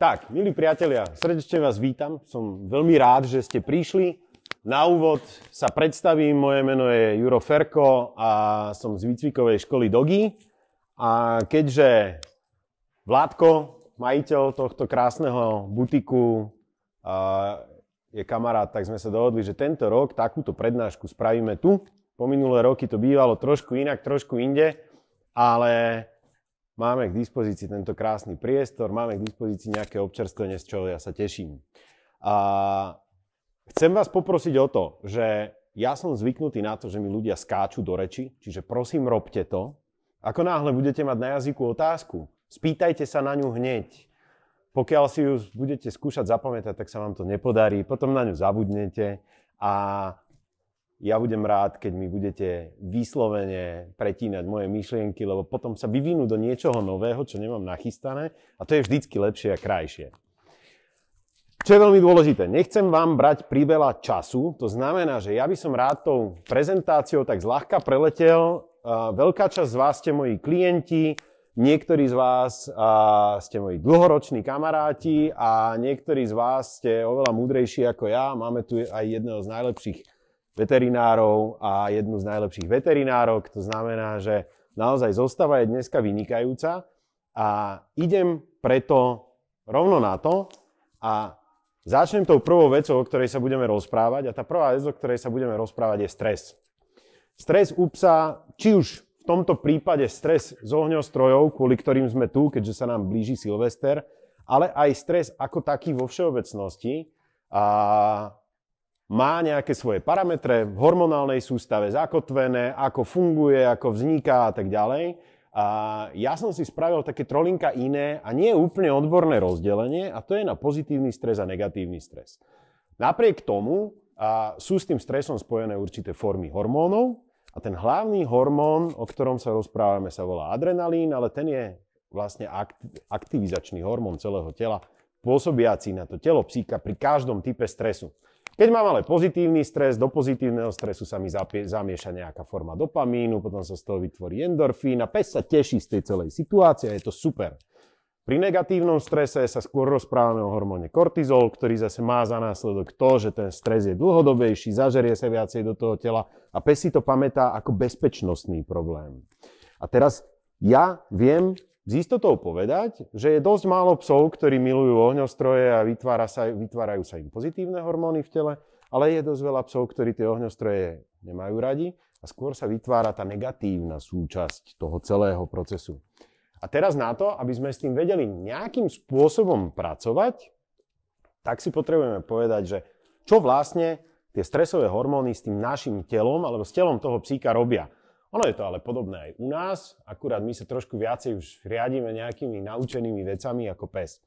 Tak, milí priatelia, srdečne vás vítam. Som veľmi rád, že ste prišli. Na úvod sa predstavím. Moje meno je Juro Ferko a som z výcvikovej školy Dogi. A keďže Vládko, majiteľ tohto krásneho butiku, je kamarát, tak sme sa dohodli, že tento rok takúto prednášku spravíme tu. Po minulé roky to bývalo trošku inak, trošku inde, ale Máme k dispozícii tento krásny priestor, máme k dispozícii nejaké občerstvenie, z čoho ja sa teším. A chcem vás poprosiť o to, že ja som zvyknutý na to, že mi ľudia skáču do reči, čiže prosím, robte to. Ako náhle budete mať na jazyku otázku, spýtajte sa na ňu hneď pokiaľ si ju budete skúšať zapamätať, tak sa vám to nepodarí, potom na ňu zabudnete a ja budem rád, keď mi budete výslovene pretínať moje myšlienky, lebo potom sa vyvinú do niečoho nového, čo nemám nachystané a to je vždycky lepšie a krajšie. Čo je veľmi dôležité, nechcem vám brať priveľa času, to znamená, že ja by som rád tou prezentáciou tak zľahka preletel. Veľká časť z vás ste moji klienti, niektorí z vás ste moji dlhoroční kamaráti a niektorí z vás ste oveľa múdrejší ako ja. Máme tu aj jedného z najlepších veterinárov a jednu z najlepších veterinárok. To znamená, že naozaj zostava je dneska vynikajúca a idem preto rovno na to a začnem tou prvou vecou, o ktorej sa budeme rozprávať a tá prvá vec, o ktorej sa budeme rozprávať je stres. Stres u psa, či už v tomto prípade stres z ohňostrojov, kvôli ktorým sme tu, keďže sa nám blíži Silvester, ale aj stres ako taký vo všeobecnosti. A má nejaké svoje parametre v hormonálnej sústave zakotvené, ako funguje, ako vzniká a tak ďalej. A ja som si spravil také trolinka iné a nie úplne odborné rozdelenie a to je na pozitívny stres a negatívny stres. Napriek tomu a sú s tým stresom spojené určité formy hormónov a ten hlavný hormón, o ktorom sa rozprávame, sa volá adrenalín, ale ten je vlastne aktivizačný hormón celého tela, pôsobiaci na to telo psíka pri každom type stresu. Keď mám ale pozitívny stres, do pozitívneho stresu sa mi zamieša nejaká forma dopamínu, potom sa z toho vytvorí endorfín a pes sa teší z tej celej situácie a je to super. Pri negatívnom strese sa skôr rozprávame o hormóne kortizol, ktorý zase má za následok to, že ten stres je dlhodobejší, zažerie sa viacej do toho tela a pes si to pamätá ako bezpečnostný problém. A teraz ja viem s istotou povedať, že je dosť málo psov, ktorí milujú ohňostroje a vytvára sa, vytvárajú sa im pozitívne hormóny v tele, ale je dosť veľa psov, ktorí tie ohňostroje nemajú radi a skôr sa vytvára tá negatívna súčasť toho celého procesu. A teraz na to, aby sme s tým vedeli nejakým spôsobom pracovať, tak si potrebujeme povedať, že čo vlastne tie stresové hormóny s tým našim telom alebo s telom toho psíka robia. Ono je to ale podobné aj u nás, akurát my sa trošku viacej už riadíme nejakými naučenými vecami ako pes.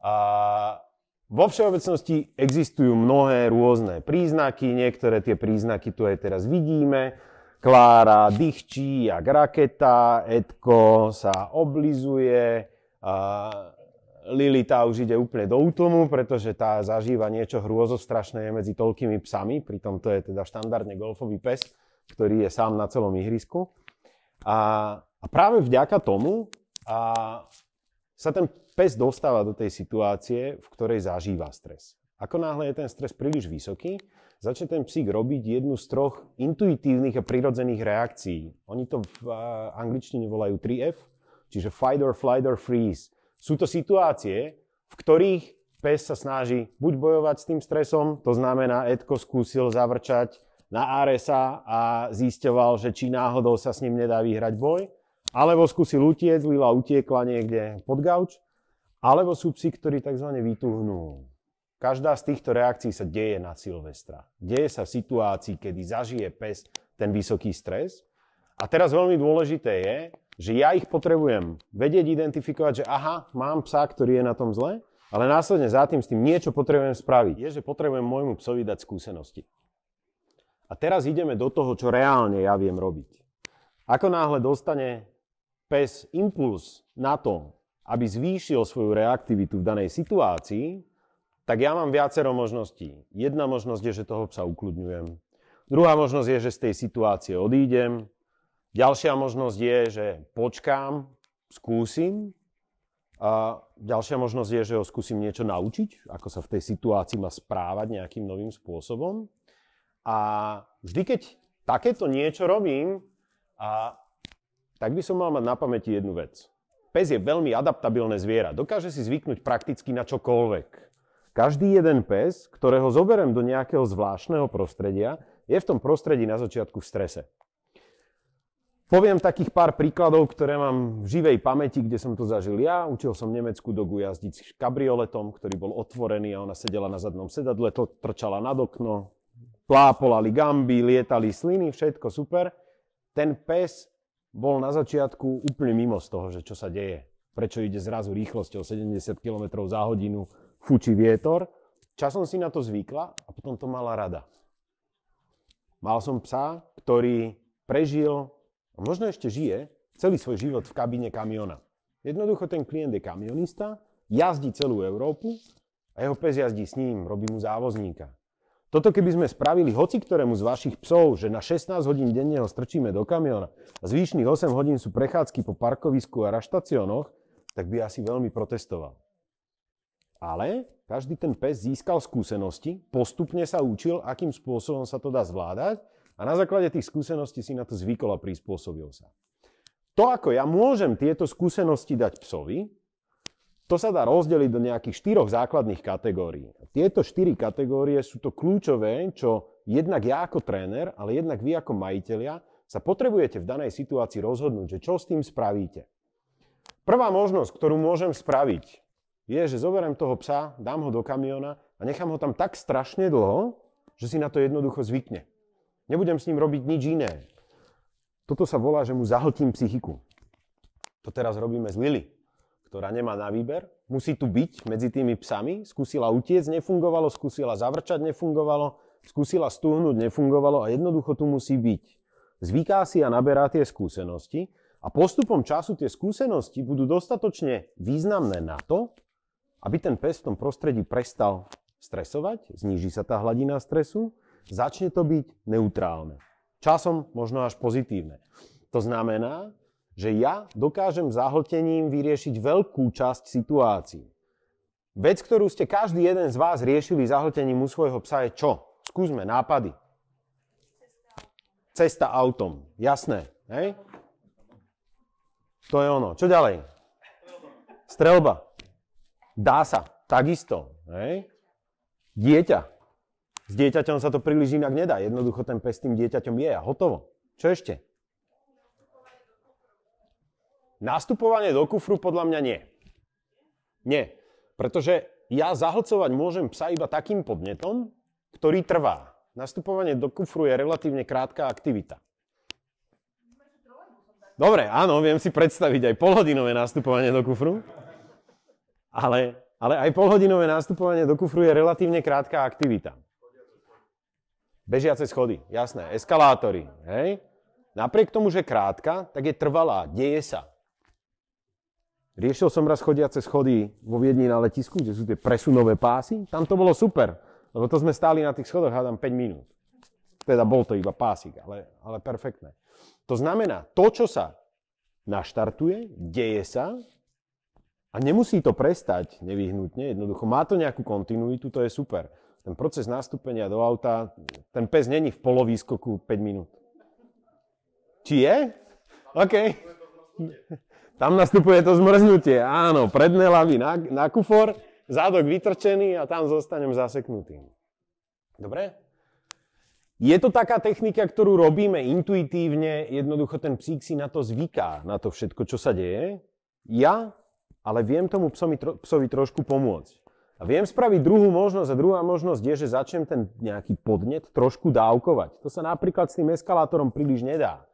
A vo všeobecnosti existujú mnohé rôzne príznaky, niektoré tie príznaky tu aj teraz vidíme. Klára dýchčí jak raketa, Edko sa oblizuje, a Lili tá už ide úplne do útlmu, pretože tá zažíva niečo hrôzostrašné medzi toľkými psami, pritom to je teda štandardne golfový pes ktorý je sám na celom ihrisku. A, a práve vďaka tomu a, sa ten pes dostáva do tej situácie, v ktorej zažíva stres. Ako náhle je ten stres príliš vysoký, začne ten psík robiť jednu z troch intuitívnych a prirodzených reakcií. Oni to v a, angličtine volajú 3F, čiže fight or flight or freeze. Sú to situácie, v ktorých pes sa snaží buď bojovať s tým stresom, to znamená, Edko skúsil zavrčať, na Aresa a zisťoval, že či náhodou sa s ním nedá vyhrať boj, alebo skúsil utiec, Lila utiekla niekde pod gauč, alebo sú psi, ktorí tzv. vytuhnú. Každá z týchto reakcií sa deje na Silvestra. Deje sa v situácii, kedy zažije pes ten vysoký stres. A teraz veľmi dôležité je, že ja ich potrebujem vedieť, identifikovať, že aha, mám psa, ktorý je na tom zle, ale následne za tým s tým niečo potrebujem spraviť. Je, že potrebujem môjmu psovi dať skúsenosti. A teraz ideme do toho, čo reálne ja viem robiť. Ako náhle dostane pes impuls na to, aby zvýšil svoju reaktivitu v danej situácii, tak ja mám viacero možností. Jedna možnosť je, že toho psa ukludňujem. Druhá možnosť je, že z tej situácie odídem. Ďalšia možnosť je, že počkám, skúsim. A ďalšia možnosť je, že ho skúsim niečo naučiť, ako sa v tej situácii má správať nejakým novým spôsobom. A vždy, keď takéto niečo robím, a, tak by som mal mať na pamäti jednu vec. Pes je veľmi adaptabilné zviera. Dokáže si zvyknúť prakticky na čokoľvek. Každý jeden pes, ktorého zoberiem do nejakého zvláštneho prostredia, je v tom prostredí na začiatku v strese. Poviem takých pár príkladov, ktoré mám v živej pamäti, kde som to zažil ja. Učil som nemeckú dogu jazdiť s kabrioletom, ktorý bol otvorený a ona sedela na zadnom sedadle, trčala nad okno, plápolali gamby, lietali sliny, všetko super. Ten pes bol na začiatku úplne mimo z toho, že čo sa deje. Prečo ide zrazu rýchlosťou 70 km za hodinu, fučí vietor. Časom si na to zvykla a potom to mala rada. Mal som psa, ktorý prežil, a možno ešte žije, celý svoj život v kabíne kamiona. Jednoducho ten klient je kamionista, jazdí celú Európu a jeho pes jazdí s ním, robí mu závozníka. Toto keby sme spravili hoci ktorému z vašich psov, že na 16 hodín denne ho strčíme do kamiona a zvýšných 8 hodín sú prechádzky po parkovisku a raštacionoch, tak by asi veľmi protestoval. Ale každý ten pes získal skúsenosti, postupne sa učil, akým spôsobom sa to dá zvládať a na základe tých skúseností si na to zvykol a prispôsobil sa. To, ako ja môžem tieto skúsenosti dať psovi, to sa dá rozdeliť do nejakých štyroch základných kategórií. Tieto štyri kategórie sú to kľúčové, čo jednak ja ako tréner, ale jednak vy ako majiteľia sa potrebujete v danej situácii rozhodnúť, že čo s tým spravíte. Prvá možnosť, ktorú môžem spraviť, je, že zoberiem toho psa, dám ho do kamiona a nechám ho tam tak strašne dlho, že si na to jednoducho zvykne. Nebudem s ním robiť nič iné. Toto sa volá, že mu zahltím psychiku. To teraz robíme s Lily ktorá nemá na výber, musí tu byť medzi tými psami, skúsila utiec, nefungovalo, skúsila zavrčať, nefungovalo, skúsila stúhnuť nefungovalo a jednoducho tu musí byť. Zvyká si a naberá tie skúsenosti a postupom času tie skúsenosti budú dostatočne významné na to, aby ten pes v tom prostredí prestal stresovať, zníži sa tá hladina stresu, začne to byť neutrálne. Časom možno až pozitívne. To znamená, že ja dokážem zahltením vyriešiť veľkú časť situácií. Vec, ktorú ste každý jeden z vás riešili zahltením u svojho psa je čo? Skúsme nápady. Cesta autom. Jasné. Hej? To je ono. Čo ďalej? Strelba. Dá sa. Takisto. Hej? Dieťa. S dieťaťom sa to príliš inak nedá. Jednoducho ten pes s tým dieťaťom je a hotovo. Čo ešte? Nastupovanie do kufru podľa mňa nie. Nie. Pretože ja zahlcovať môžem psa iba takým podnetom, ktorý trvá. Nastupovanie do kufru je relatívne krátka aktivita. Dobre, áno, viem si predstaviť aj polhodinové nastupovanie do kufru. Ale, ale aj polhodinové nastupovanie do kufru je relatívne krátka aktivita. Bežiace schody, jasné, eskalátory, hej? Napriek tomu, že krátka, tak je trvalá, deje sa. Riešil som raz chodiace schody vo Viedni na letisku, kde sú tie presunové pásy. Tam to bolo super, lebo to sme stáli na tých schodoch, hádam 5 minút. Teda bol to iba pásik, ale, ale perfektné. To znamená, to, čo sa naštartuje, deje sa a nemusí to prestať nevyhnutne, jednoducho má to nejakú kontinuitu, to je super. Ten proces nastúpenia do auta, ten pes není v polovískoku 5 minút. Či je? OK. Tam nastupuje to zmrznutie. Áno, predné lavy na, na kufor, zádok vytrčený a tam zostanem zaseknutý. Dobre? Je to taká technika, ktorú robíme intuitívne, jednoducho ten psík si na to zvyká, na to všetko, čo sa deje. Ja ale viem tomu psovi, tro, psovi trošku pomôcť. A viem spraviť druhú možnosť a druhá možnosť je, že začnem ten nejaký podnet trošku dávkovať. To sa napríklad s tým eskalátorom príliš nedá.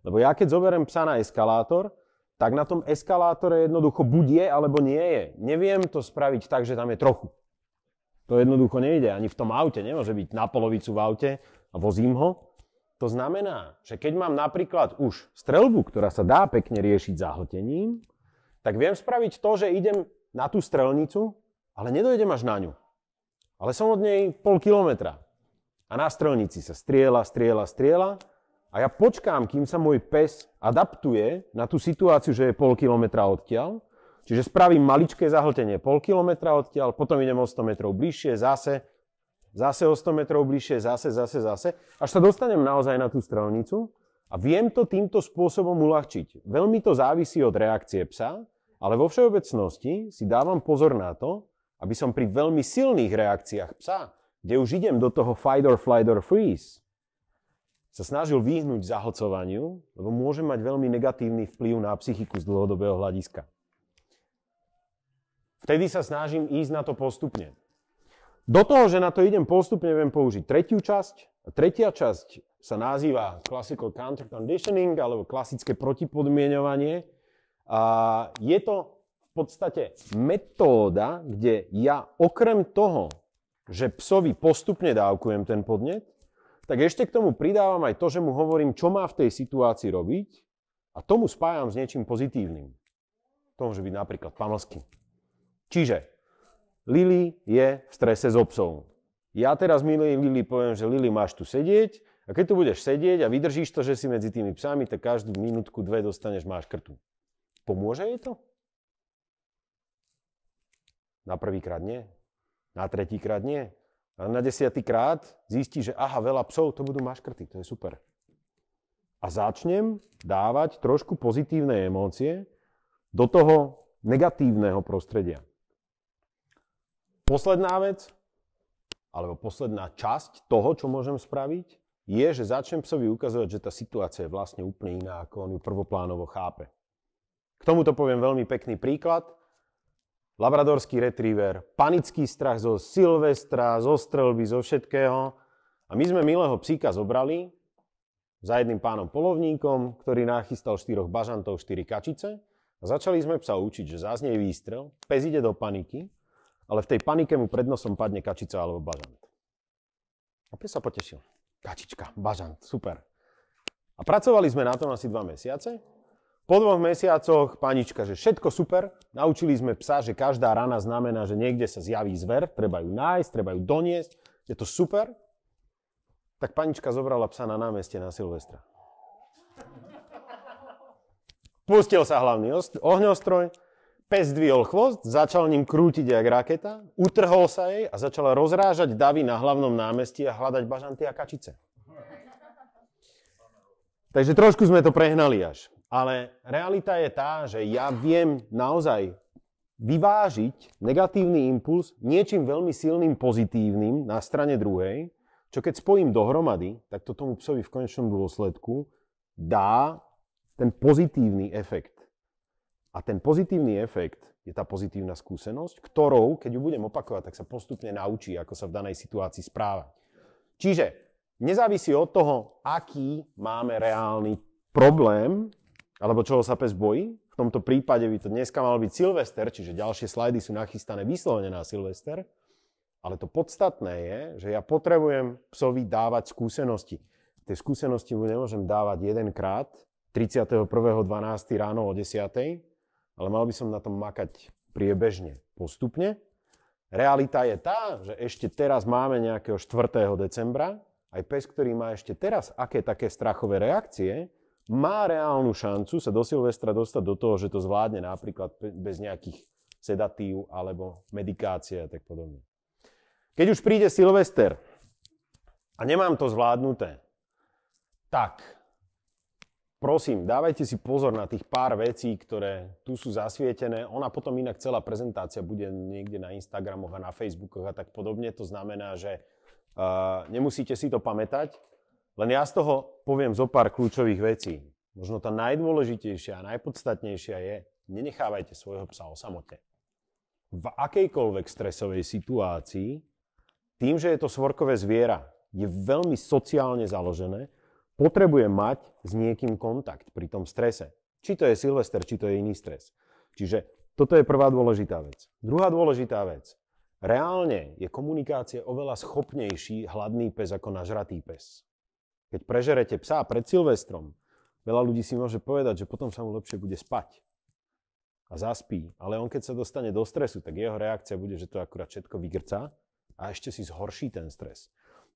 Lebo ja keď zoberiem psa na eskalátor, tak na tom eskalátore jednoducho buď je, alebo nie je. Neviem to spraviť tak, že tam je trochu. To jednoducho nejde. Ani v tom aute nemôže byť na polovicu v aute a vozím ho. To znamená, že keď mám napríklad už strelbu, ktorá sa dá pekne riešiť zahltením, tak viem spraviť to, že idem na tú strelnicu, ale nedojdem až na ňu. Ale som od nej pol kilometra. A na strelnici sa strieľa, strieľa, strieľa a ja počkám, kým sa môj pes adaptuje na tú situáciu, že je pol kilometra odtiaľ. Čiže spravím maličké zahltenie pol kilometra odtiaľ, potom idem o 100 metrov bližšie, zase, zase o 100 metrov bližšie, zase, zase, zase, až sa dostanem naozaj na tú strelnicu a viem to týmto spôsobom uľahčiť. Veľmi to závisí od reakcie psa, ale vo všeobecnosti si dávam pozor na to, aby som pri veľmi silných reakciách psa, kde už idem do toho fight or flight or freeze, sa snažil vyhnúť zahlcovaniu, lebo môže mať veľmi negatívny vplyv na psychiku z dlhodobého hľadiska. Vtedy sa snažím ísť na to postupne. Do toho, že na to idem postupne, viem použiť tretiu časť. Tretia časť sa nazýva Classical Counter Conditioning alebo klasické protipodmienovanie. A je to v podstate metóda, kde ja okrem toho, že psovi postupne dávkujem ten podnet, tak ešte k tomu pridávam aj to, že mu hovorím, čo má v tej situácii robiť a tomu spájam s niečím pozitívnym. To môže byť napríklad pamlsky. Čiže Lili je v strese s obsou. Ja teraz milý Lili poviem, že Lili máš tu sedieť a keď tu budeš sedieť a vydržíš to, že si medzi tými psami, tak každú minútku, dve dostaneš máš krtu. Pomôže jej to? Na prvýkrát nie. Na tretíkrát nie. A na desiatý krát zistí, že aha, veľa psov, to budú maškrty, to je super. A začnem dávať trošku pozitívne emócie do toho negatívneho prostredia. Posledná vec, alebo posledná časť toho, čo môžem spraviť, je, že začnem psovi ukazovať, že tá situácia je vlastne úplne iná, ako on ju prvoplánovo chápe. K tomuto poviem veľmi pekný príklad labradorský retriever, panický strach zo Silvestra, zo strelby, zo všetkého. A my sme milého psíka zobrali za jedným pánom polovníkom, ktorý nachystal štyroch bažantov, štyri kačice. A začali sme psa učiť, že zaznie výstrel, pes ide do paniky, ale v tej panike mu pred nosom padne kačica alebo bažant. A pes sa potešil. Kačička, bažant, super. A pracovali sme na tom asi dva mesiace po dvoch mesiacoch panička, že všetko super, naučili sme psa, že každá rana znamená, že niekde sa zjaví zver, treba ju nájsť, treba ju doniesť, je to super. Tak panička zobrala psa na námestie na Silvestra. Pustil sa hlavný ohňostroj, pes dvihol chvost, začal ním krútiť jak raketa, utrhol sa jej a začala rozrážať davy na hlavnom námestí a hľadať bažanty a kačice. Takže trošku sme to prehnali až. Ale realita je tá, že ja viem naozaj vyvážiť negatívny impuls niečím veľmi silným pozitívnym na strane druhej, čo keď spojím dohromady, tak to tomu psovi v konečnom dôsledku dá ten pozitívny efekt. A ten pozitívny efekt je tá pozitívna skúsenosť, ktorou, keď ju budem opakovať, tak sa postupne naučí, ako sa v danej situácii správa. Čiže nezávisí od toho, aký máme reálny problém, alebo čoho sa pes bojí. V tomto prípade by to dneska mal byť Silvester, čiže ďalšie slajdy sú nachystané vyslovene na Silvester. Ale to podstatné je, že ja potrebujem psovi dávať skúsenosti. Tie skúsenosti mu nemôžem dávať jedenkrát, 31.12. ráno o 10. Ale mal by som na tom makať priebežne, postupne. Realita je tá, že ešte teraz máme nejakého 4. decembra. Aj pes, ktorý má ešte teraz aké také strachové reakcie, má reálnu šancu sa do Silvestra dostať do toho, že to zvládne napríklad bez nejakých sedatív alebo medikácie a tak podobne. Keď už príde Silvester a nemám to zvládnuté, tak prosím, dávajte si pozor na tých pár vecí, ktoré tu sú zasvietené. Ona potom inak celá prezentácia bude niekde na Instagramoch a na Facebookoch a tak podobne. To znamená, že uh, nemusíte si to pamätať, len ja z toho poviem zo pár kľúčových vecí. Možno tá najdôležitejšia a najpodstatnejšia je, nenechávajte svojho psa o samote. V akejkoľvek stresovej situácii, tým, že je to svorkové zviera, je veľmi sociálne založené, potrebuje mať s niekým kontakt pri tom strese. Či to je Silvester, či to je iný stres. Čiže toto je prvá dôležitá vec. Druhá dôležitá vec. Reálne je komunikácie oveľa schopnejší hladný pes ako nažratý pes. Keď prežerete psa pred Silvestrom, veľa ľudí si môže povedať, že potom sa mu lepšie bude spať a zaspí. Ale on keď sa dostane do stresu, tak jeho reakcia bude, že to akurát všetko vygrca a ešte si zhorší ten stres.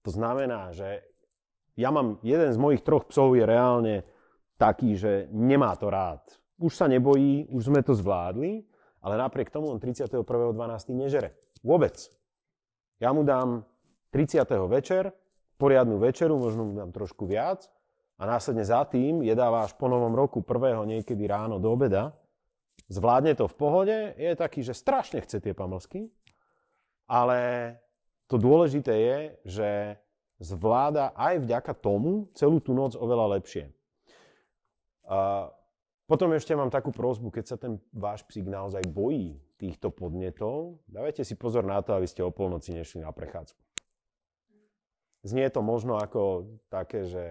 To znamená, že ja mám, jeden z mojich troch psov je reálne taký, že nemá to rád. Už sa nebojí, už sme to zvládli, ale napriek tomu on 31.12. nežere. Vôbec. Ja mu dám 30. večer, poriadnu večeru, možno tam trošku viac a následne za tým jedáva až po novom roku prvého niekedy ráno do obeda. Zvládne to v pohode, je taký, že strašne chce tie pamlsky, ale to dôležité je, že zvláda aj vďaka tomu celú tú noc oveľa lepšie. A potom ešte mám takú prozbu, keď sa ten váš psík naozaj bojí týchto podnetov, dávajte si pozor na to, aby ste o polnoci nešli na prechádzku. Znie to možno ako také, že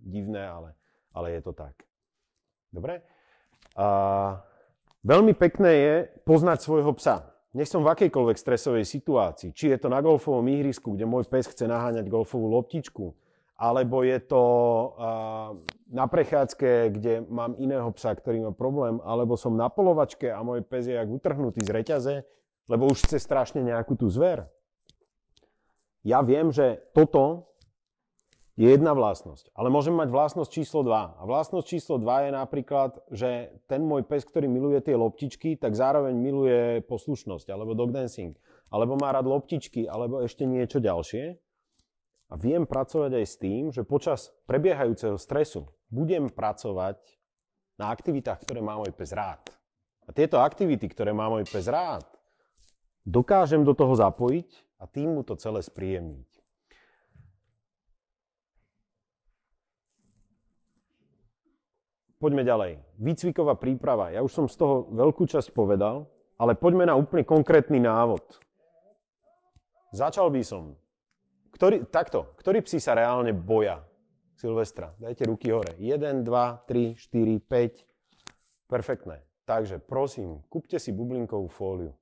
divné, ale, ale je to tak. Dobre? A veľmi pekné je poznať svojho psa. Nech som v akejkoľvek stresovej situácii, či je to na golfovom ihrisku, kde môj pes chce naháňať golfovú loptičku, alebo je to na prechádzke, kde mám iného psa, ktorý má problém, alebo som na polovačke a môj pes je jak utrhnutý z reťaze, lebo už chce strašne nejakú tú zver ja viem, že toto je jedna vlastnosť. Ale môžem mať vlastnosť číslo 2. A vlastnosť číslo 2 je napríklad, že ten môj pes, ktorý miluje tie loptičky, tak zároveň miluje poslušnosť, alebo dog dancing, alebo má rád loptičky, alebo ešte niečo ďalšie. A viem pracovať aj s tým, že počas prebiehajúceho stresu budem pracovať na aktivitách, ktoré má môj pes rád. A tieto aktivity, ktoré má môj pes rád, dokážem do toho zapojiť a tým mu to celé spríjemniť. Poďme ďalej. Výcviková príprava. Ja už som z toho veľkú časť povedal, ale poďme na úplne konkrétny návod. Začal by som. Ktorý, takto, ktorí psi sa reálne boja Silvestra? Dajte ruky hore. 1, 2, 3, 4, 5. Perfektné. Takže prosím, kúpte si bublinkovú fóliu.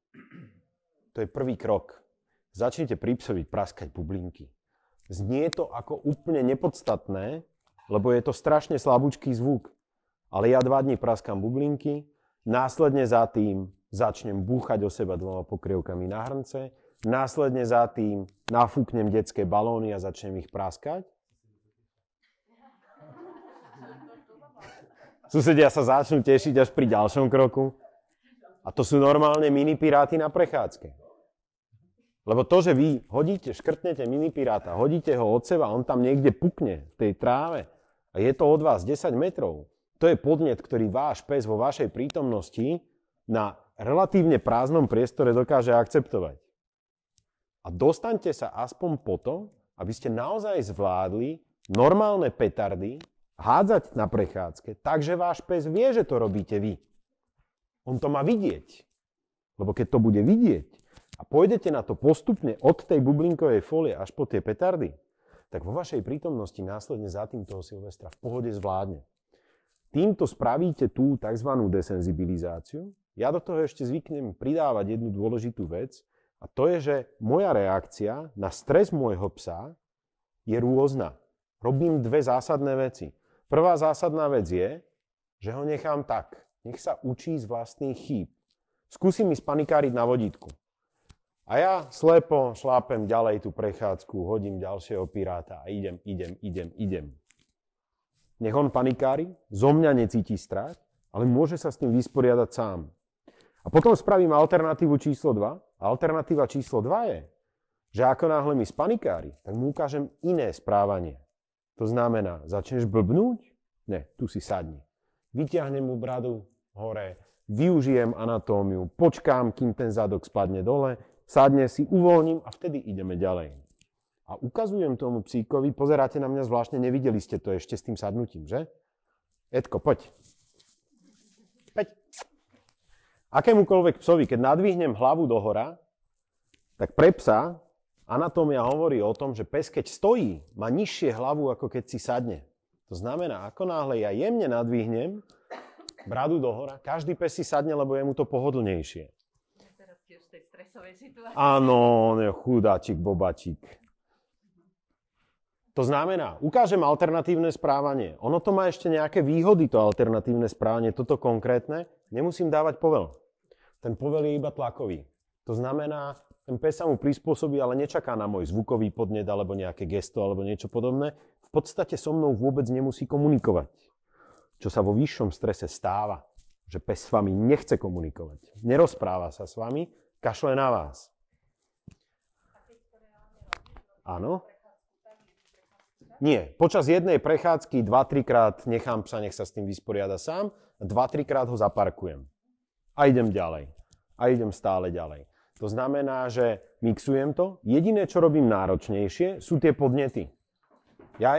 To je prvý krok. Začnite pri psovi praskať bublinky. Znie to ako úplne nepodstatné, lebo je to strašne slabúčký zvuk. Ale ja dva dní praskám bublinky, následne za tým začnem búchať o seba dvoma pokrievkami na hrnce, následne za tým nafúknem detské balóny a začnem ich praskať. Susedia sa začnú tešiť až pri ďalšom kroku. A to sú normálne mini piráti na prechádzke. Lebo to, že vy hodíte, škrtnete mini piráta, hodíte ho od seba, on tam niekde pukne v tej tráve a je to od vás 10 metrov, to je podnet, ktorý váš pes vo vašej prítomnosti na relatívne prázdnom priestore dokáže akceptovať. A dostaňte sa aspoň po to, aby ste naozaj zvládli normálne petardy hádzať na prechádzke, takže váš pes vie, že to robíte vy. On to má vidieť. Lebo keď to bude vidieť, a pôjdete na to postupne od tej bublinkovej folie až po tie petardy, tak vo vašej prítomnosti následne za tým toho Silvestra v pohode zvládne. Týmto spravíte tú tzv. desenzibilizáciu. Ja do toho ešte zvyknem pridávať jednu dôležitú vec a to je, že moja reakcia na stres môjho psa je rôzna. Robím dve zásadné veci. Prvá zásadná vec je, že ho nechám tak. Nech sa učí z vlastných chýb. Skúsim mi spanikáriť na vodítku. A ja slepo šlápem ďalej tú prechádzku, hodím ďalšieho piráta a idem, idem, idem, idem. Nech on panikári, zo mňa necíti strach, ale môže sa s tým vysporiadať sám. A potom spravím alternatívu číslo 2. a Alternatíva číslo 2 je, že ako náhle mi spanikári, tak mu ukážem iné správanie. To znamená, začneš blbnúť? Ne, tu si sadni. Vyťahnem mu bradu hore, využijem anatómiu, počkám, kým ten zadok spadne dole, sadne si, uvoľním a vtedy ideme ďalej. A ukazujem tomu psíkovi, pozeráte na mňa zvláštne, nevideli ste to ešte s tým sadnutím, že? Edko, poď. Peď. Akémukoľvek psovi, keď nadvihnem hlavu do hora, tak pre psa anatómia hovorí o tom, že pes, keď stojí, má nižšie hlavu, ako keď si sadne. To znamená, ako náhle ja jemne nadvihnem bradu do hora, každý pes si sadne, lebo je mu to pohodlnejšie stresovej situácii. Áno, ne, chudáčik, bobačik. To znamená, ukážem alternatívne správanie. Ono to má ešte nejaké výhody, to alternatívne správanie, toto konkrétne. Nemusím dávať povel. Ten povel je iba tlakový. To znamená, ten pes sa mu prispôsobí, ale nečaká na môj zvukový podnet alebo nejaké gesto alebo niečo podobné. V podstate so mnou vôbec nemusí komunikovať. Čo sa vo vyššom strese stáva, že pes s vami nechce komunikovať. Nerozpráva sa s vami, kašle na vás. Áno? Nie. Počas jednej prechádzky 2-3 krát nechám psa, nech sa s tým vysporiada sám. 2-3 krát ho zaparkujem. A idem ďalej. A idem stále ďalej. To znamená, že mixujem to. Jediné, čo robím náročnejšie, sú tie podnety. Ja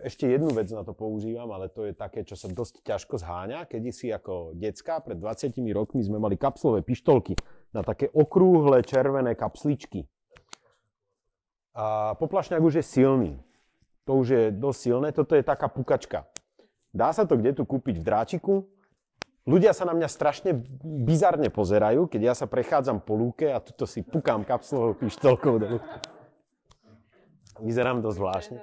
ešte jednu vec na to používam, ale to je také, čo sa dosť ťažko zháňa. Kedy si ako decka, pred 20 rokmi sme mali kapslové pištolky na také okrúhle červené kapsličky. A poplašňák už je silný. To už je dosť silné. Toto je taká pukačka. Dá sa to kde tu kúpiť v dráčiku. Ľudia sa na mňa strašne bizarne pozerajú, keď ja sa prechádzam po lúke a tuto si pukám kapslovou pištolkou do lúky. Vyzerám dosť zvláštne.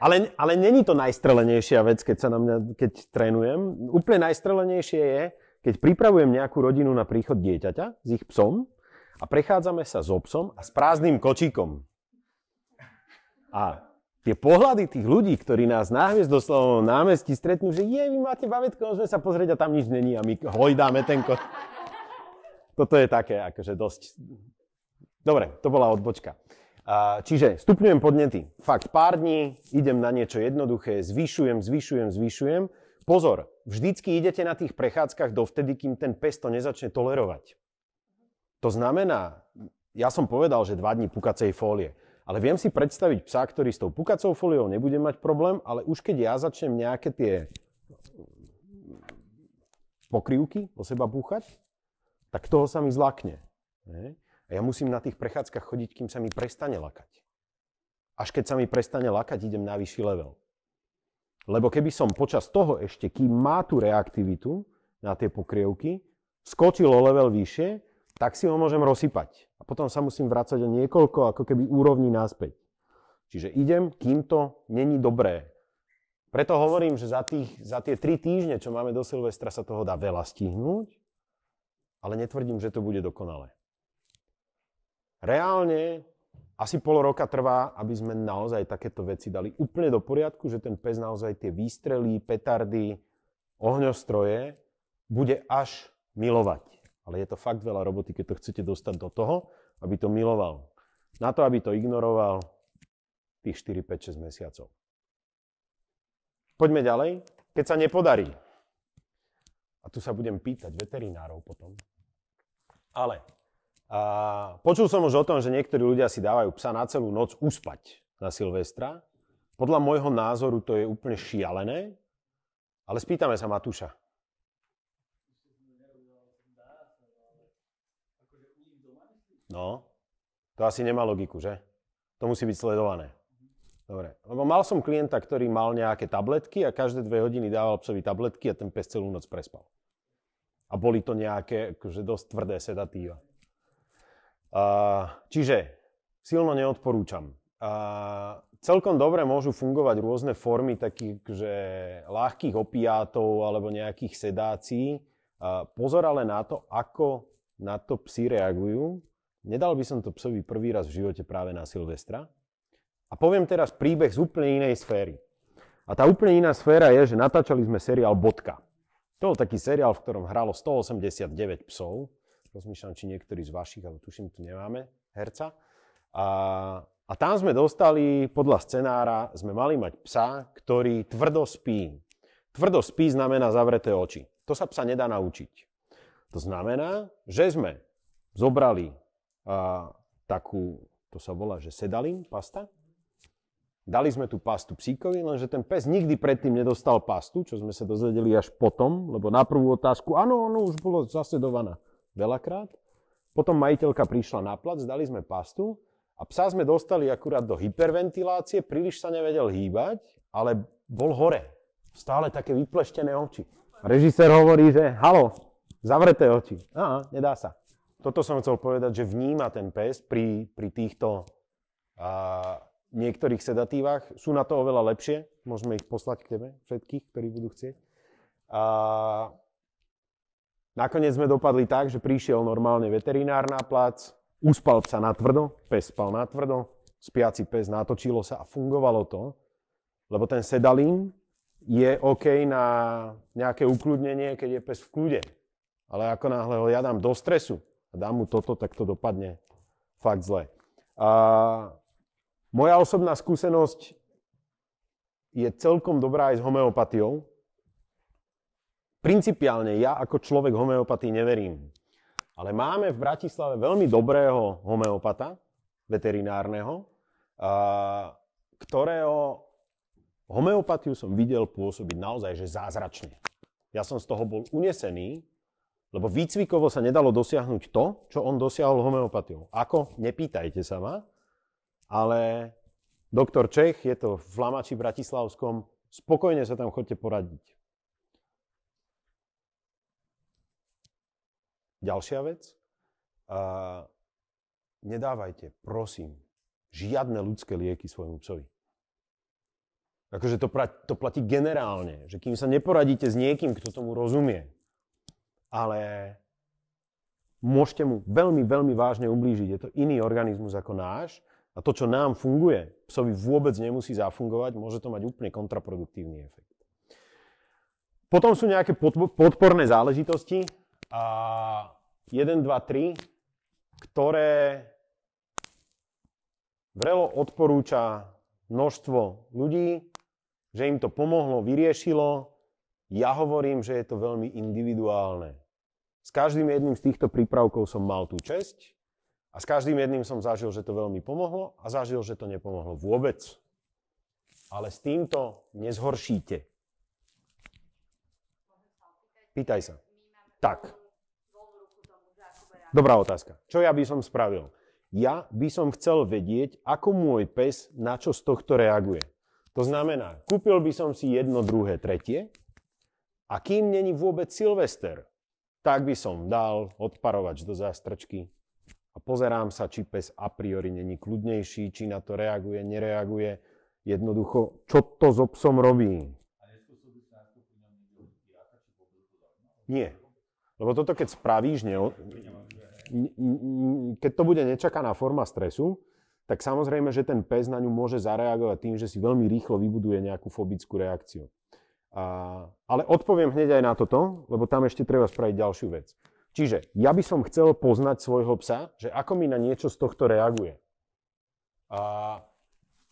Ale, ale není to najstrelenejšia vec, keď sa na mňa, keď trénujem. Úplne najstrelenejšie je, keď pripravujem nejakú rodinu na príchod dieťaťa s ich psom a prechádzame sa s so psom a s prázdnym kočíkom. A tie pohľady tých ľudí, ktorí nás na hviezdoslovom námestí stretnú, že je, vy máte bavetko, môžeme sa pozrieť a tam nič není a my hojdáme ten koč. Toto je také, akože dosť... Dobre, to bola odbočka. Čiže stupňujem podnety. Fakt, pár dní, idem na niečo jednoduché, zvyšujem, zvyšujem, zvyšujem. Pozor, vždycky idete na tých prechádzkach dovtedy, kým ten pes to nezačne tolerovať. To znamená, ja som povedal, že dva dní pukacej fólie. Ale viem si predstaviť psa, ktorý s tou pukacou fóliou nebude mať problém, ale už keď ja začnem nejaké tie pokrývky o seba búchať, tak toho sa mi zlakne. A ja musím na tých prechádzkach chodiť, kým sa mi prestane lakať. Až keď sa mi prestane lakať, idem na vyšší level. Lebo keby som počas toho ešte, kým má tú reaktivitu na tie pokrievky, skočil o level vyššie, tak si ho môžem rozsypať. A potom sa musím vrácať o niekoľko ako keby úrovní naspäť. Čiže idem, kým to není dobré. Preto hovorím, že za, tých, za tie tri týždne, čo máme do Silvestra, sa toho dá veľa stihnúť, ale netvrdím, že to bude dokonalé. Reálne asi pol roka trvá, aby sme naozaj takéto veci dali úplne do poriadku, že ten pes naozaj tie výstrely, petardy, ohňostroje bude až milovať. Ale je to fakt veľa roboty, keď to chcete dostať do toho, aby to miloval. Na to, aby to ignoroval tých 4, 5, 6 mesiacov. Poďme ďalej. Keď sa nepodarí, a tu sa budem pýtať veterinárov potom, ale a počul som už o tom, že niektorí ľudia si dávajú psa na celú noc uspať na Silvestra. Podľa môjho názoru to je úplne šialené, ale spýtame sa Matúša. No, to asi nemá logiku, že? To musí byť sledované. Dobre, lebo mal som klienta, ktorý mal nejaké tabletky a každé dve hodiny dával psovi tabletky a ten pes celú noc prespal. A boli to nejaké akože dosť tvrdé sedatíva. Čiže silno neodporúčam. Celkom dobre môžu fungovať rôzne formy takých, že ľahkých opiátov alebo nejakých sedácií. Pozor ale na to, ako na to psi reagujú. Nedal by som to psovi prvý raz v živote práve na Silvestra. A poviem teraz príbeh z úplne inej sféry. A tá úplne iná sféra je, že natáčali sme seriál Bodka. To bol taký seriál, v ktorom hralo 189 psov rozmýšľam, či niektorý z vašich, ale tuším, tu nemáme herca. A, a tam sme dostali, podľa scenára, sme mali mať psa, ktorý tvrdo spí. Tvrdo spí znamená zavreté oči. To sa psa nedá naučiť. To znamená, že sme zobrali a, takú, to sa volá, že sedalin, pasta. Dali sme tú pastu psíkovi, lenže ten pes nikdy predtým nedostal pastu, čo sme sa dozvedeli až potom, lebo na prvú otázku, áno, ono už bolo zasedovaná veľakrát. Potom majiteľka prišla na plac, dali sme pastu a psa sme dostali akurát do hyperventilácie, príliš sa nevedel hýbať, ale bol hore. Stále také vypleštené oči. Režisér hovorí, že halo, zavreté oči. Á, nedá sa. Toto som chcel povedať, že vníma ten pes pri, pri týchto a, niektorých sedatívach. Sú na to oveľa lepšie. Môžeme ich poslať k tebe, všetkých, ktorí budú chcieť. A, Nakoniec sme dopadli tak, že prišiel normálne veterinár na plac, uspal psa na tvrdo, pes spal na tvrdo, spiaci pes natočilo sa a fungovalo to, lebo ten sedalín je OK na nejaké ukludnenie, keď je pes v kľude. Ale ako náhle ho ja dám do stresu a dám mu toto, tak to dopadne fakt zle. A moja osobná skúsenosť je celkom dobrá aj s homeopatiou, Principiálne ja ako človek homeopatii neverím. Ale máme v Bratislave veľmi dobrého homeopata, veterinárneho, a, ktorého homeopatiu som videl pôsobiť naozaj že zázračne. Ja som z toho bol unesený, lebo výcvikovo sa nedalo dosiahnuť to, čo on dosiahol homeopatiou. Ako? Nepýtajte sa ma. Ale doktor Čech, je to v Lamači Bratislavskom, spokojne sa tam chodte poradiť. Ďalšia vec, a nedávajte, prosím, žiadne ľudské lieky svojmu psovi. Akože to, pra, to platí generálne, že kým sa neporadíte s niekým, kto tomu rozumie, ale môžete mu veľmi, veľmi vážne ublížiť. Je to iný organizmus ako náš a to, čo nám funguje, psovi vôbec nemusí zafungovať, môže to mať úplne kontraproduktívny efekt. Potom sú nejaké podporné záležitosti, a 1, 2, 3, ktoré vrelo odporúča množstvo ľudí, že im to pomohlo, vyriešilo. Ja hovorím, že je to veľmi individuálne. S každým jedným z týchto prípravkov som mal tú česť a s každým jedným som zažil, že to veľmi pomohlo a zažil, že to nepomohlo vôbec. Ale s týmto nezhoršíte. Pýtaj sa. Tak. Dobrá otázka. Čo ja by som spravil? Ja by som chcel vedieť, ako môj pes na čo z tohto reaguje. To znamená, kúpil by som si jedno, druhé, tretie a kým není vôbec Silvester, tak by som dal odparovač do zástrčky a pozerám sa, či pes a priori není kľudnejší, či na to reaguje, nereaguje. Jednoducho, čo to so psom robí? Nie, lebo toto keď spravíš, ne, keď to bude nečakaná forma stresu, tak samozrejme, že ten pes na ňu môže zareagovať tým, že si veľmi rýchlo vybuduje nejakú fobickú reakciu. A, ale odpoviem hneď aj na toto, lebo tam ešte treba spraviť ďalšiu vec. Čiže ja by som chcel poznať svojho psa, že ako mi na niečo z tohto reaguje. A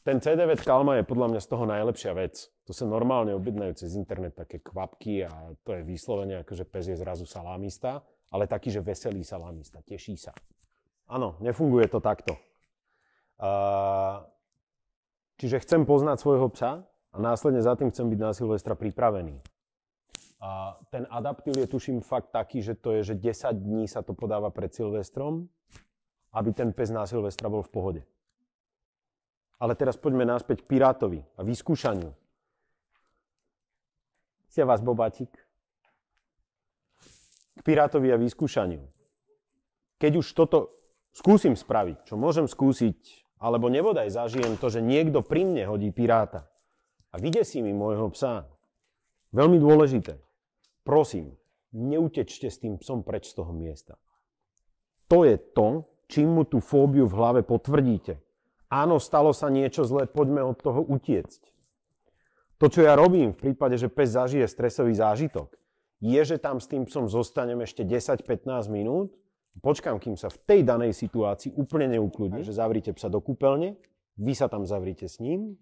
ten CDV kalma je podľa mňa z toho najlepšia vec to sa normálne objednajú cez internet také kvapky a to je vyslovene ako, že pes je zrazu salámista, ale taký, že veselý salámista, teší sa. Áno, nefunguje to takto. Uh, čiže chcem poznať svojho psa a následne za tým chcem byť na Silvestra pripravený. A ten adaptív je tuším fakt taký, že to je, že 10 dní sa to podáva pred Silvestrom, aby ten pes na Silvestra bol v pohode. Ale teraz poďme náspäť k Pirátovi a vyskúšaniu. Ste vás Bobátik. K pirátovi a vyskúšaniu. Keď už toto skúsim spraviť, čo môžem skúsiť, alebo nebodaj zažijem to, že niekto pri mne hodí piráta a vydesí mi môjho psa. Veľmi dôležité. Prosím, neutečte s tým psom preč z toho miesta. To je to, čím mu tú fóbiu v hlave potvrdíte. Áno, stalo sa niečo zlé, poďme od toho utiecť. To, čo ja robím v prípade, že pes zažije stresový zážitok, je, že tam s tým psom zostanem ešte 10-15 minút, počkám, kým sa v tej danej situácii úplne neukludne, že zavrite psa do kúpeľne, vy sa tam zavrite s ním,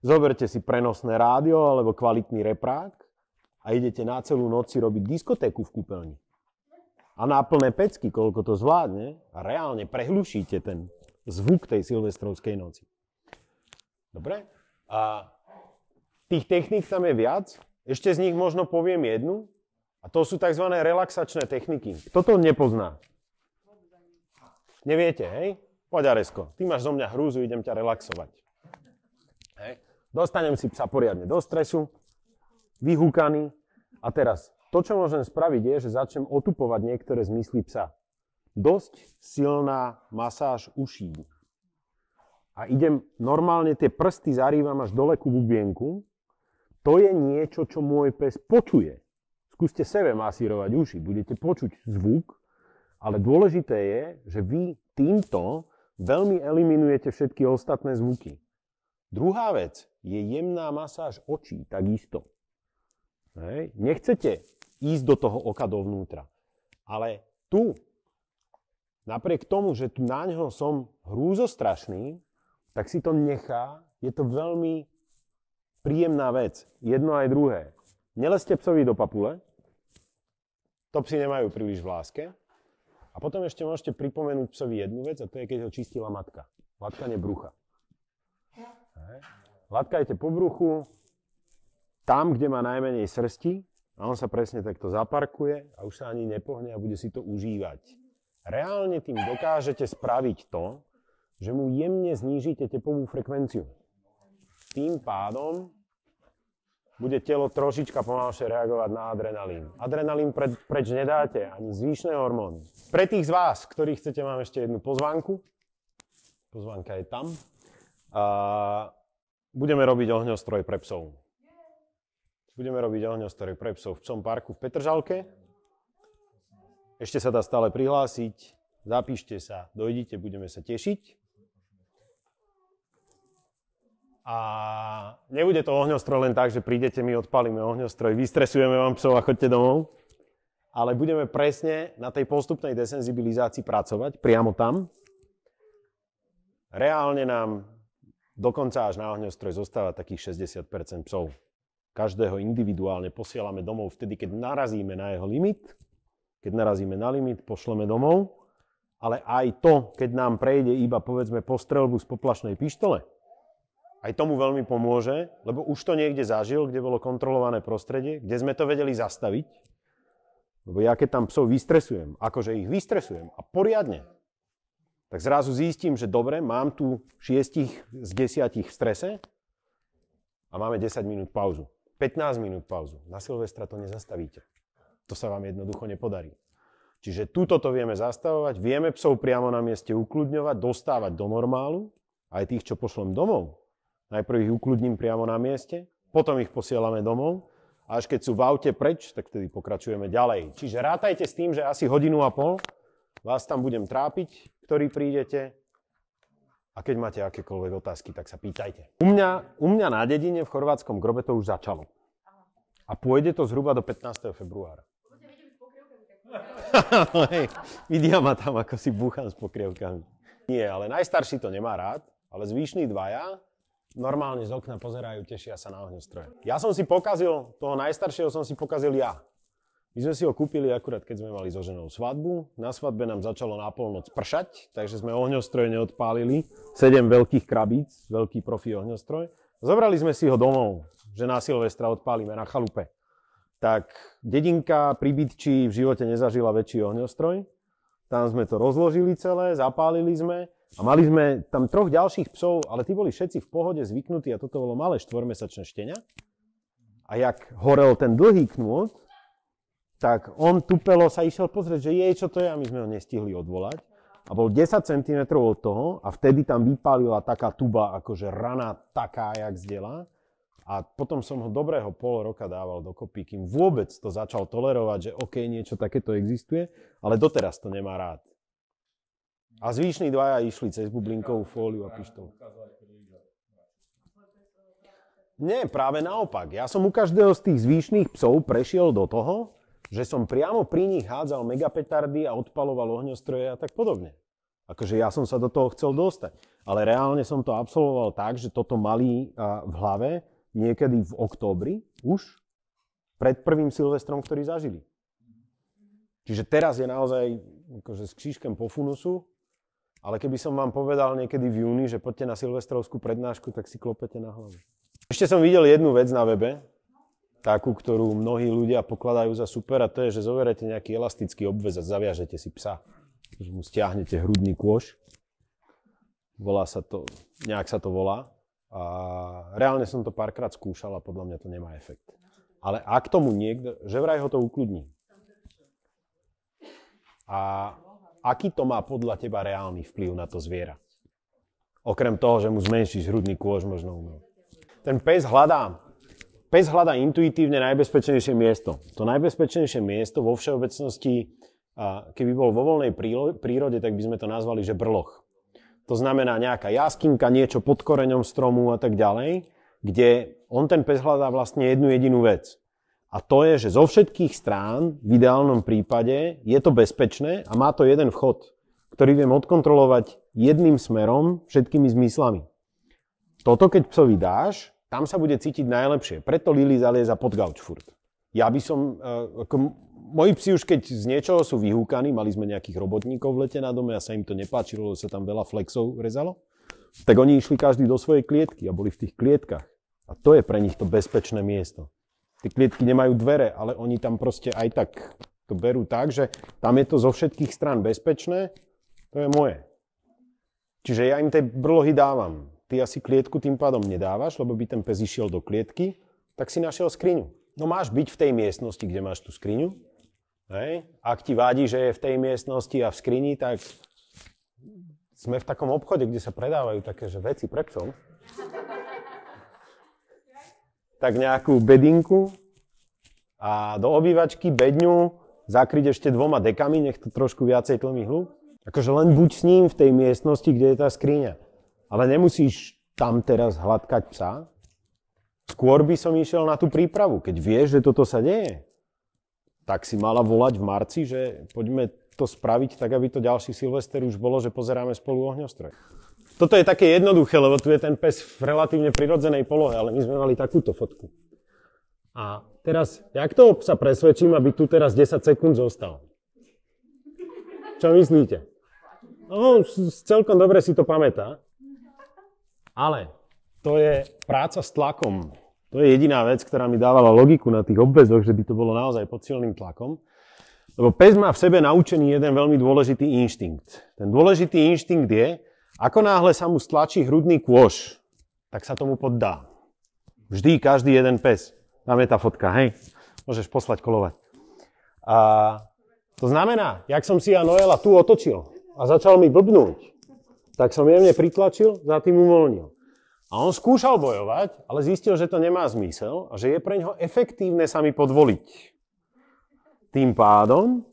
zoberte si prenosné rádio alebo kvalitný reprák a idete na celú noc si robiť diskotéku v kúpeľni. A na plné pecky, koľko to zvládne, a reálne prehlušíte ten zvuk tej silvestrovskej noci. Dobre? A Tých techník tam je viac. Ešte z nich možno poviem jednu. A to sú tzv. relaxačné techniky. Kto to nepozná? Neviete, hej? Poď, Aresko, ty máš zo mňa hrúzu, idem ťa relaxovať. Hej. Dostanem si psa poriadne do stresu, vyhúkaný. A teraz, to, čo môžem spraviť, je, že začnem otupovať niektoré zmysly psa. Dosť silná masáž uší. A idem normálne tie prsty zarývam až dole ku bubienku to je niečo, čo môj pes počuje. Skúste sebe masírovať uši, budete počuť zvuk, ale dôležité je, že vy týmto veľmi eliminujete všetky ostatné zvuky. Druhá vec je jemná masáž očí, takisto. Hej. Nechcete ísť do toho oka dovnútra. Ale tu, napriek tomu, že tu na ňo som hrúzostrašný, tak si to nechá. Je to veľmi príjemná vec. Jedno aj druhé. Neleste psovi do papule, to psi nemajú príliš v láske. A potom ešte môžete pripomenúť psovi jednu vec a to je, keď ho čistila matka. Latkanie brucha. Latkajte po bruchu, tam, kde má najmenej srsti, a on sa presne takto zaparkuje a už sa ani nepohne a bude si to užívať. Reálne tým dokážete spraviť to, že mu jemne znížite tepovú frekvenciu. Tým pádom bude telo trošička pomalšie reagovať na adrenalín. Adrenalín pre, preč nedáte, ani zvýšne hormóny. Pre tých z vás, ktorí chcete, mám ešte jednu pozvánku. Pozvánka je tam. A budeme robiť ohňostroj pre psov. Budeme robiť ohňostroj pre psov v psom parku v Petržalke. Ešte sa dá stále prihlásiť. Zapíšte sa, dojdite, budeme sa tešiť. A nebude to ohňostroj len tak, že prídete, my odpalíme ohňostroj, vystresujeme vám psov a chodte domov, ale budeme presne na tej postupnej desenzibilizácii pracovať priamo tam. Reálne nám dokonca až na ohňostroj zostáva takých 60% psov. Každého individuálne posielame domov vtedy, keď narazíme na jeho limit. Keď narazíme na limit, pošleme domov. Ale aj to, keď nám prejde iba povedzme postrelbu z poplašnej pištole, aj tomu veľmi pomôže, lebo už to niekde zažil, kde bolo kontrolované prostredie, kde sme to vedeli zastaviť. Lebo ja keď tam psov vystresujem, akože ich vystresujem a poriadne, tak zrazu zistím, že dobre, mám tu 6 z 10 v strese a máme 10 minút pauzu. 15 minút pauzu. Na Silvestra to nezastavíte. To sa vám jednoducho nepodarí. Čiže túto to vieme zastavovať, vieme psov priamo na mieste ukludňovať, dostávať do normálu, aj tých, čo pošlem domov, Najprv ich ukludním priamo na mieste, potom ich posielame domov a až keď sú v aute preč, tak vtedy pokračujeme ďalej. Čiže rátajte s tým, že asi hodinu a pol vás tam budem trápiť, ktorý prídete a keď máte akékoľvek otázky, tak sa pýtajte. U mňa, u mňa na dedine v chorvátskom grobe to už začalo. A pôjde to zhruba do 15. februára. vidia ma tam, ako si búcham s pokrievkami. Nie, ale najstarší to nemá rád, ale zvýšný dvaja normálne z okna pozerajú, tešia sa na ohňostroje. Ja som si pokazil, toho najstaršieho som si pokazil ja. My sme si ho kúpili akurát, keď sme mali so ženou svadbu. Na svadbe nám začalo na polnoc pršať, takže sme ohňostroje neodpálili. Sedem veľkých krabíc, veľký profi ohňostroj. Zobrali sme si ho domov, že na Silvestra odpálime na chalupe. Tak dedinka pri Bytči v živote nezažila väčší ohňostroj. Tam sme to rozložili celé, zapálili sme a mali sme tam troch ďalších psov, ale tí boli všetci v pohode zvyknutí a toto bolo malé štvormesačné štenia. A jak horel ten dlhý knút, tak on tupelo sa išiel pozrieť, že jej, čo to je a my sme ho nestihli odvolať. A bol 10 cm od toho a vtedy tam vypálila taká tuba, akože rana taká, jak zdela. A potom som ho dobrého pol roka dával dokopy, kým vôbec to začal tolerovať, že OK, niečo takéto existuje, ale doteraz to nemá rád. A zvyšní dvaja išli cez bublinkovú fóliu a pištol. Nie, práve naopak. Ja som u každého z tých zvýšných psov prešiel do toho, že som priamo pri nich hádzal megapetardy a odpaloval ohňostroje a tak podobne. Akože ja som sa do toho chcel dostať. Ale reálne som to absolvoval tak, že toto mali v hlave niekedy v októbri už pred prvým Silvestrom, ktorý zažili. Čiže teraz je naozaj akože s křížkem po funusu ale keby som vám povedal niekedy v júni, že poďte na silvestrovskú prednášku, tak si klopete na hlavu. Ešte som videl jednu vec na webe, takú, ktorú mnohí ľudia pokladajú za super a to je, že zoberete nejaký elastický obvez a zaviažete si psa. Že mu stiahnete hrudný kôž. Volá sa to, nejak sa to volá. A reálne som to párkrát skúšal a podľa mňa to nemá efekt. Ale ak tomu niekto, že vraj ho to ukludní. A aký to má podľa teba reálny vplyv na to zviera? Okrem toho, že mu zmenšíš hrudný kôž možno umel. No. Ten pes hľadá, pes hľadá intuitívne najbezpečnejšie miesto. To najbezpečnejšie miesto vo všeobecnosti, keby bol vo voľnej prírode, tak by sme to nazvali, že brloch. To znamená nejaká jaskinka, niečo pod koreňom stromu a tak ďalej, kde on ten pes hľadá vlastne jednu jedinú vec. A to je, že zo všetkých strán, v ideálnom prípade, je to bezpečné a má to jeden vchod, ktorý viem odkontrolovať jedným smerom, všetkými zmyslami. Toto, keď psovi dáš, tam sa bude cítiť najlepšie. Preto Lili zalieza pod gauč furt. Ja by som, e, ako moji psi už keď z niečoho sú vyhúkaní, mali sme nejakých robotníkov v lete na dome a sa im to nepáčilo, lebo sa tam veľa flexov rezalo, tak oni išli každý do svojej klietky a boli v tých klietkach. A to je pre nich to bezpečné miesto tie klietky nemajú dvere, ale oni tam proste aj tak to berú tak, že tam je to zo všetkých strán bezpečné, to je moje. Čiže ja im tie brlohy dávam. Ty asi klietku tým pádom nedávaš, lebo by ten pes išiel do klietky, tak si našiel skriňu. No máš byť v tej miestnosti, kde máš tú skriňu. Hej. Ak ti vádi, že je v tej miestnosti a v skrini, tak sme v takom obchode, kde sa predávajú také že veci pre psov tak nejakú bedinku a do obývačky bedňu zakryť ešte dvoma dekami, nech to trošku viacej tlmi hluk. Akože len buď s ním v tej miestnosti, kde je tá skriňa. Ale nemusíš tam teraz hladkať psa. Skôr by som išiel na tú prípravu. Keď vieš, že toto sa deje, tak si mala volať v marci, že poďme to spraviť tak, aby to ďalší Silvester už bolo, že pozeráme spolu ohňostroj. Toto je také jednoduché, lebo tu je ten pes v relatívne prirodzenej polohe, ale my sme mali takúto fotku. A teraz, jak toho psa presvedčím, aby tu teraz 10 sekúnd zostal? Čo myslíte? No, celkom dobre si to pamätá. Ale to je práca s tlakom. To je jediná vec, ktorá mi dávala logiku na tých obvezoch, že by to bolo naozaj pod silným tlakom. Lebo pes má v sebe naučený jeden veľmi dôležitý inštinkt. Ten dôležitý inštinkt je, ako náhle sa mu stlačí hrudný kôž, tak sa tomu poddá. Vždy, každý jeden pes. Tam je tá fotka, hej? Môžeš poslať kolovať. A to znamená, jak som si ja Noela tu otočil a začal mi blbnúť, tak som jemne pritlačil, za tým uvoľnil. A on skúšal bojovať, ale zistil, že to nemá zmysel a že je pre ňo efektívne sa mi podvoliť. Tým pádom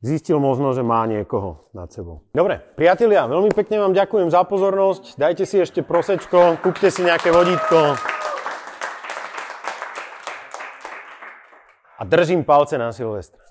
zistil možno, že má niekoho nad sebou. Dobre, priatelia, veľmi pekne vám ďakujem za pozornosť. Dajte si ešte prosečko, kúpte si nejaké vodítko. A držím palce na Silvestra.